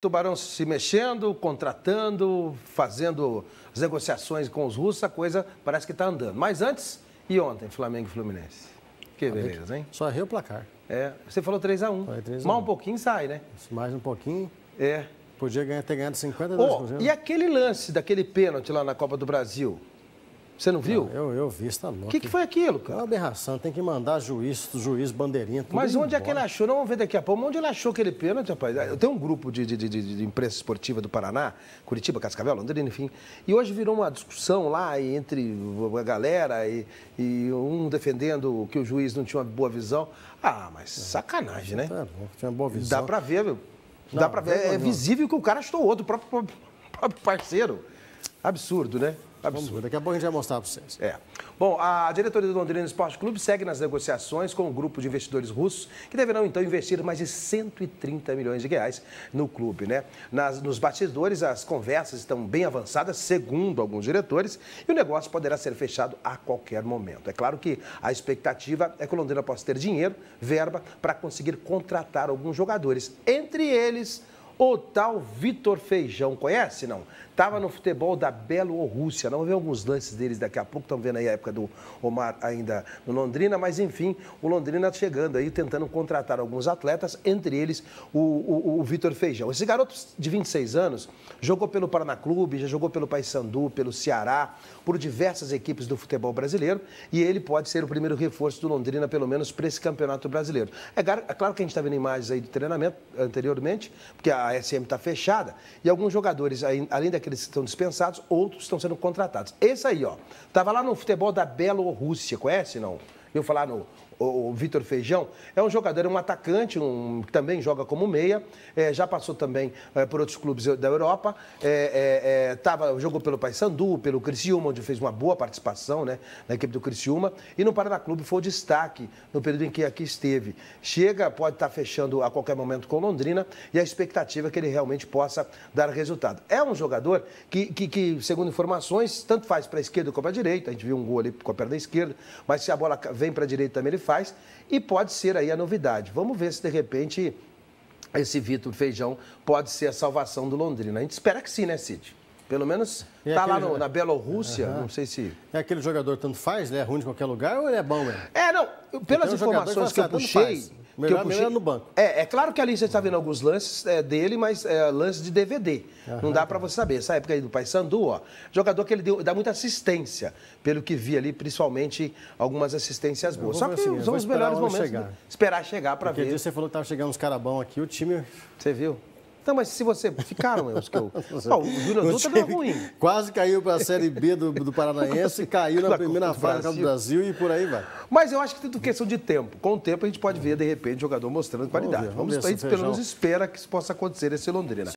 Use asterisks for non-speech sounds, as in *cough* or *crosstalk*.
Tubarão se mexendo, contratando, fazendo as negociações com os russos, a coisa parece que está andando. Mas antes, e ontem, Flamengo e Fluminense? Que beleza, hein? Só errei o placar. É, você falou 3x1. Mal um pouquinho sai, né? Mais um pouquinho. É. Podia ganhar, ter ganhado 52 oh, E aquele lance daquele pênalti lá na Copa do Brasil? Você não viu? Não, eu, eu vi, está louco. O que, que, foi aquilo, cara? É uma aberração, tem que mandar juiz, juiz, bandeirinha, tudo Mas onde embora. é que ele achou? Não, vamos ver daqui a pouco. Onde ele achou aquele pênalti, rapaz? Eu tenho um grupo de, de, de, de imprensa esportiva do Paraná, Curitiba, Cascavel, Londrina, enfim. E hoje virou uma discussão lá entre a galera e, e um defendendo que o juiz não tinha uma boa visão. Ah, mas é. sacanagem, né? É, tinha uma boa visão. Dá pra ver, viu? Não, Dá pra ver. É, é visível que o cara achou outro, o próprio, *laughs* próprio parceiro. Absurdo, né? Absurdo. Daqui a pouco a gente vai mostrar para vocês. É. Bom, a diretoria do Londrina Esporte Clube segue nas negociações com um grupo de investidores russos que deverão então investir mais de 130 milhões de reais no clube, né? Nas, nos bastidores, as conversas estão bem avançadas, segundo alguns diretores, e o negócio poderá ser fechado a qualquer momento. É claro que a expectativa é que o Londrina possa ter dinheiro, verba, para conseguir contratar alguns jogadores, entre eles o tal Vitor Feijão. Conhece, não? Tava no futebol da Belo-Rússia. Não vê alguns lances deles daqui a pouco. Estão vendo aí a época do Omar ainda no Londrina. Mas, enfim, o Londrina chegando aí, tentando contratar alguns atletas, entre eles o, o, o Vitor Feijão. Esse garoto de 26 anos jogou pelo Paraná Clube, já jogou pelo Paysandu, pelo Ceará, por diversas equipes do futebol brasileiro. E ele pode ser o primeiro reforço do Londrina, pelo menos para esse campeonato brasileiro. É, é claro que a gente está vendo imagens aí do treinamento anteriormente, porque a a SM está fechada e alguns jogadores, além daqueles que estão dispensados, outros estão sendo contratados. Esse aí, ó, estava lá no futebol da Belo Rússia, conhece não? eu falar ah, no o, Vitor Feijão, é um jogador, é um atacante, um, que também joga como meia, é, já passou também é, por outros clubes da Europa, é, é, é, tava, jogou pelo Paysandu, pelo Criciúma, onde fez uma boa participação né, na equipe do Criciúma, e no Paraná Clube foi o destaque no período em que aqui esteve. Chega, pode estar tá fechando a qualquer momento com Londrina, e a expectativa é que ele realmente possa dar resultado. É um jogador que, que, que segundo informações, tanto faz para a esquerda como para a direita, a gente viu um gol ali com a perna esquerda, mas se a bola vem para a direita também ele faz, e pode ser aí a novidade. Vamos ver se de repente esse Vitor Feijão pode ser a salvação do Londrina. A gente espera que sim, né, Cid? Pelo menos está é tá lá no, na Bielorrússia, uhum. não sei se. É aquele jogador tanto faz, né? É ruim de qualquer lugar ou ele é bom, né? É, não, pelas informações que eu puxei, Melhor, puxei... melhor no banco. É, é claro que ali você está vendo alguns lances é, dele, mas é, lances de DVD. Aham. Não dá para você saber. Essa época aí do Paysandu, ó, jogador que ele deu, dá muita assistência, pelo que vi ali, principalmente algumas assistências boas. Só que são os melhores momentos. Chegar. Esperar chegar para ver. Dia você falou que estavam chegando uns carabão aqui, o time... Você viu? Não, mas se você. Ficaram é os que eu. *laughs* Não, o Júnior Dutra deu ruim. Quase caiu para a Série B do, do Paranaense, caiu na primeira fase do Brasil e por aí vai. Mas eu acho que tudo questão de tempo. Com o tempo a gente pode ver, de repente, o jogador mostrando qualidade. Vamos, ver, vamos, vamos ver, a gente pelo menos espera que isso possa acontecer esse Londrina.